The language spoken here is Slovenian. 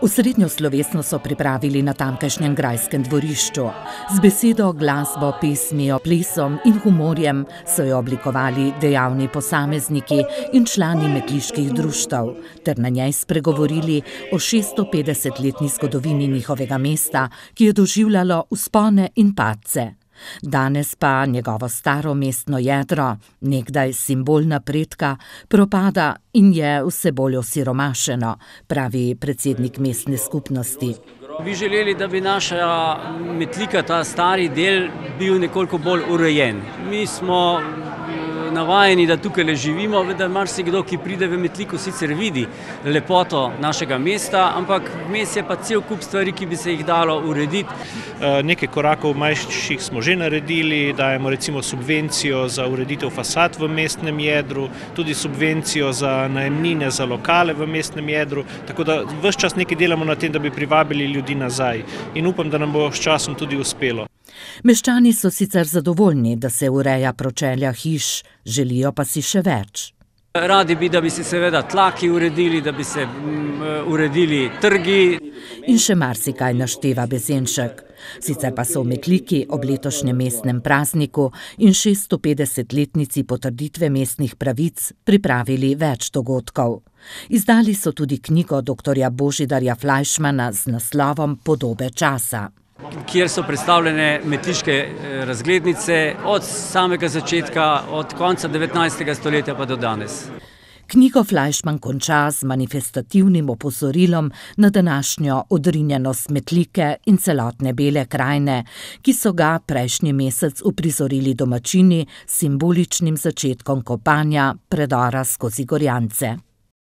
V srednjo slovesno so pripravili na tamkajšnjem grajskem dvorišču. Z besedo, glasbo, pismijo, plesom in humorjem so jo oblikovali dejavni posamezniki in člani metliških društv, ter na njej spregovorili o 650-letni zgodovini njihovega mesta, ki je doživljalo uspone in pace. Danes pa njegovo staro mestno jedro, nekdaj simbol napredka, propada in je vse bolj osiromašeno, pravi predsednik mestne skupnosti. Bi želeli, da bi naša metlika, ta stari del, bil nekoliko bolj urejen. Mi smo navajeni, da tukaj le živimo, da marsikdo, ki pride v Metliko, sicer vidi lepoto našega mesta, ampak mes je pa cel kup stvari, ki bi se jih dalo urediti. Eh, nekaj korakov manjših smo že naredili, dajemo recimo subvencijo za ureditev fasad v mestnem jedru, tudi subvencijo za najemnine za lokale v mestnem jedru, tako da vse čas nekaj delamo na tem, da bi privabili ljudi nazaj in upam, da nam bo s časom tudi uspelo. Meščani so sicer zadovoljni, da se ureja pročelja hiš, želijo pa si še več. Radi bi, da bi se seveda tlaki uredili, da bi se mm, uredili trgi. In še marsikaj našteva Bezenšek. Sicer pa so v Metliki ob letošnjem mestnem prazniku in 650-letnici potrditve mestnih pravic pripravili več dogodkov. Izdali so tudi knjigo dr. Božidarja Flajšmana z naslovom Podobe časa kjer so predstavljene metiške eh, razglednice od samega začetka, od konca 19. stoletja pa do danes. Knjigo Flajšman konča z manifestativnim opozorilom na današnjo odrinjenost metlike in celotne bele krajine, ki so ga prejšnji mesec uprizorili domačini s simboličnim začetkom kopanja predora skozi gorjance.